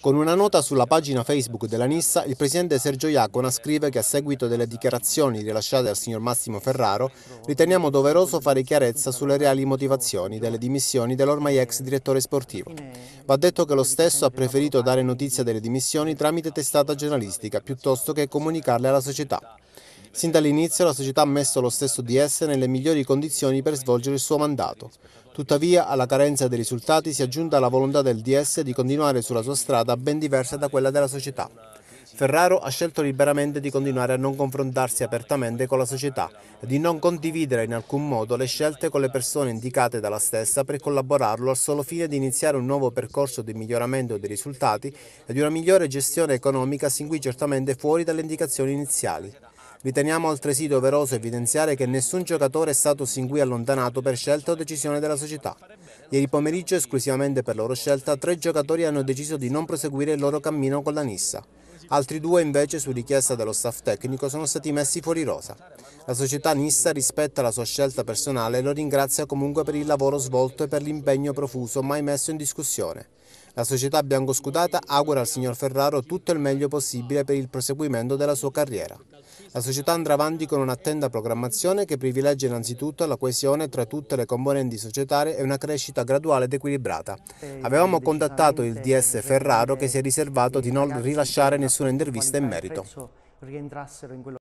Con una nota sulla pagina Facebook della Nissa, il presidente Sergio Iacona scrive che a seguito delle dichiarazioni rilasciate dal signor Massimo Ferraro riteniamo doveroso fare chiarezza sulle reali motivazioni delle dimissioni dell'ormai ex direttore sportivo. Va detto che lo stesso ha preferito dare notizia delle dimissioni tramite testata giornalistica piuttosto che comunicarle alla società. Sin dall'inizio la società ha messo lo stesso DS nelle migliori condizioni per svolgere il suo mandato. Tuttavia, alla carenza dei risultati si è aggiunta la volontà del DS di continuare sulla sua strada ben diversa da quella della società. Ferraro ha scelto liberamente di continuare a non confrontarsi apertamente con la società e di non condividere in alcun modo le scelte con le persone indicate dalla stessa per collaborarlo al solo fine di iniziare un nuovo percorso di miglioramento dei risultati e di una migliore gestione economica sin qui certamente fuori dalle indicazioni iniziali. Riteniamo altresì doveroso evidenziare che nessun giocatore è stato sin qui allontanato per scelta o decisione della società. Ieri pomeriggio, esclusivamente per loro scelta, tre giocatori hanno deciso di non proseguire il loro cammino con la Nissa. Altri due invece, su richiesta dello staff tecnico, sono stati messi fuori rosa. La società Nissa rispetta la sua scelta personale e lo ringrazia comunque per il lavoro svolto e per l'impegno profuso mai messo in discussione. La società biancoscudata augura al signor Ferraro tutto il meglio possibile per il proseguimento della sua carriera. La società andrà avanti con un'attenta programmazione che privilegia innanzitutto la coesione tra tutte le componenti societarie e una crescita graduale ed equilibrata. Avevamo contattato il DS Ferraro che si è riservato di non rilasciare nessuna intervista in merito. rientrassero